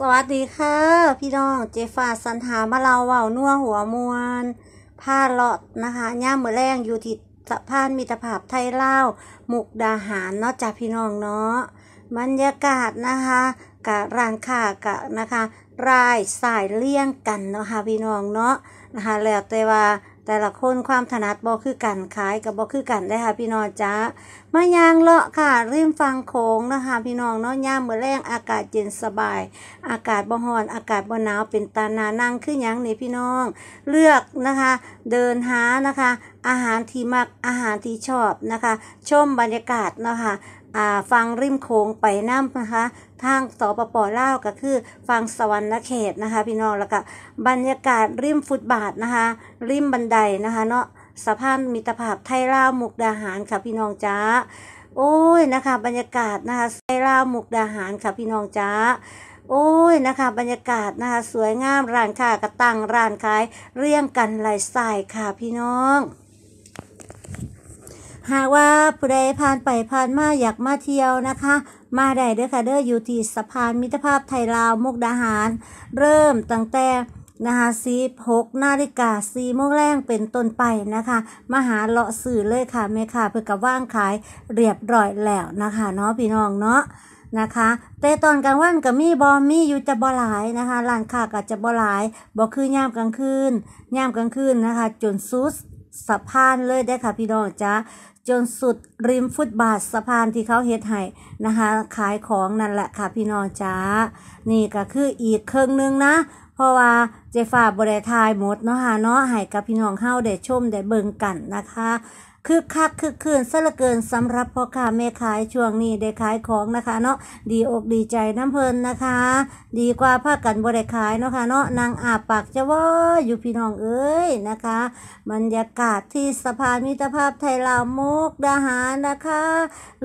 สวัสดีค่ะพี่น้องเจฟ้าสันหามาเราเว่านัวหัวมวนผ้าหลอดนะคะย่ามือแรงอยู่ที่สะพานมิตรภาพไทยเล่า หมุกดาหารเนาะจากพี่น้องเนาะบรรยากาศนะคะกะร้านค่ากะนะคะรายสายเลี่ยงกันเนาะค่ะพี่น้องเนาะนะคะแล้วแต่ว่าแต่ละคนความถนัดบ่คือกันขายกับบ่คือกันได้ค่ะพี่น้องจ้ามายางเลาะค่ะ ริมฟังโค้งนะคะพี่น้องเนาะย่ามเมื่อแรงอากาศเย็นสบาย อากาศบ่ฮ้อนอากาศบ่หนาวเป็นตานานั่งขึ้นยังนี่พี่น้อง เลือกนะคะเดินหานะคะ อาหารที่มักอาหารที่ชอบนะคะชมบรรยากาศนะคะฟังริมโค้งไปน้ำนะคะทางสปปลาวก็คือฟังสวรรค์เขตนะคะพี่น้องแล้วก็บรรยากาศริมฟุตบาทนะคะ ริมบันไดนะคะเนาะสภาพมิตรภาพไทยลาว มุกดาหารค่ะพี่น้องจ้า โอ้ยนะคะ บรรยากาศนะคะ ไทยลาวมุกดาหารค่ะพี่น้องจ้า โอ้ยนะคะ บรรยากาศนะคะสวยงามร้านค้ากระตังร้านขายเรียงกันหลายสายค่ะพี่น้อง หากว่าผู้ใดผ่านไปผ่านมาอยากมาเที่ยวนะคะมา ได้ เด้อค่ะเด้ออยู่ที่สะพานมิตรภาพไทย ลาวมุกดาหาร เริ่มตั้งแต่นะคะสีพกนาฬิกาสีโมงแรงเป็นต้นไปนะคะมาหาเลาะสื่อเลย ค่ะแม่ ค่ะ เพื่อกับว่าง ขาย เรียบร้อยแล้วนะคะเนาะพี่น้องเนาะนะคะ แต่ตอนกลางวันก็มีบอมมี่อยู่จะบอหลายนะคะร้านค้าก็จะบอหลาย บอคือยามกลางคืนยามกลางคืนนะคะ จนซุสสะพานเลยได้ค่ะพี่น้องจ้า จนสุดริมฟุตบาทสะพานที่เขาเฮ็ดให้นะคะ ขายของนั่นแหละค่ะพี่น้องจ้า นี่ก็คืออีกเครื่องนึงนะ เพราะว่าเจฟ้าบริทายหมดเนาะหาะเนาะให้กับพี่น้องเข้าได้ชมได้เบิ่งกันนะคะคึกคักคึกคืนซะเหลือเกินสำหรับพ่อค้าแม่ขายช่วงนี้ได้ขายของนะคะเนาะดีอกดีใจน้ำเพลินนะคะ ดีกว่าผ้ากันบริขายเนาะค่ะเนาะนางอาปากจะว่าอยู่พี่น้องเอ้ยนะคะ บรรยากาศที่สะพานมิตรภาพไทยลาวมุกดาหารนะคะ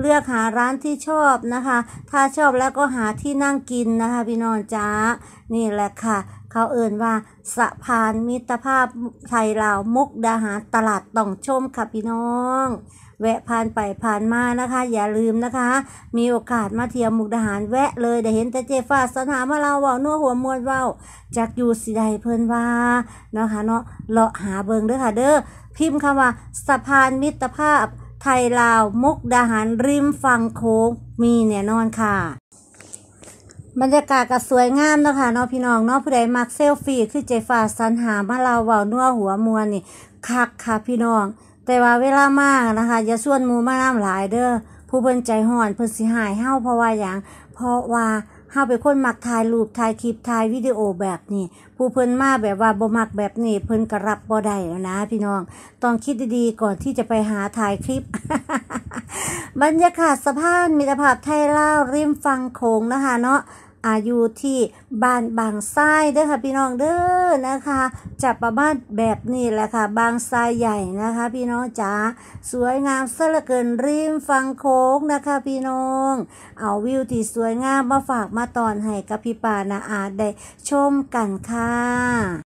เลือกหาร้านที่ชอบนะคะ ถ้าชอบแล้วก็หาที่นั่งกินนะคะ พี่น้องจ้านี่แหละค่ะเขาเอ่นว่าสะพานมิตรภาพไทยลาวมุกดาหารตลาดต่องชมค่ะพี่น้อง แวะผ่านไปผ่านมานะคะ อย่าลืมนะคะ มีโอกาสมาเที่ยวมุกดาหารแวะเลยได้เห็นแต่เจฟ้าสนามมาเราเว้านัวหัวมวลเว้าจากอยู่สิใดเพิ่นว่านะคะเนาะเลาะหาเบิงเด้อค่ะ เด้อพิมพ์คำว่า สะพานมิตรภาพไทยลาวมุกดาหารริมฝั่งโค้งมีแน่นอนค่ะบรรยากาศก็สวยงามเนาะค่ะเนาะพี่น้องเนาะผู้ใดมักเซลฟี่คือเจฟ้าสันหามาเราเวาานัวหัวมวนนี่คักค่ะพี่น้อง แต่ว่าเวลามากนะคะอย่าส่วนมูมาน้ำหลายเด้อผู้เพิ่นใจห่อนเพิ่นสิหายเห่าเพราะว่าอย่างเพราะว่าเฮาเป็นคนมักถ่ายรูปถ่ายคลิปถ่ายวิดีโอแบบนี้ ผู้เพิ่นมาแบบว่าบ่มักแบบนี้ เพิ่นกระรับบ่ได้แล้วนะพี่น้อง ต้องคิดดีๆก่อนที่จะไปหาถ่ายคลิป บรรยากาศสะพานมิตรภาพไทยลาวริมฝั่งโขงนะคะเนาะอายุที่บ้านบางไรายเด้อค่ะ พี่น้องเด้อนะคะ จับประ้านแบบนี้แหละค่ะบางไรายใหญ่นะคะ พี่น้องจ๋าสวยงามซะเหลือเกินริมฟังโค้งนะคะ พี่น้อง เอาวิวที่สวยงาม มาฝากมาตอนให้กับพี่ปานาอาได้ชมกันค่ะ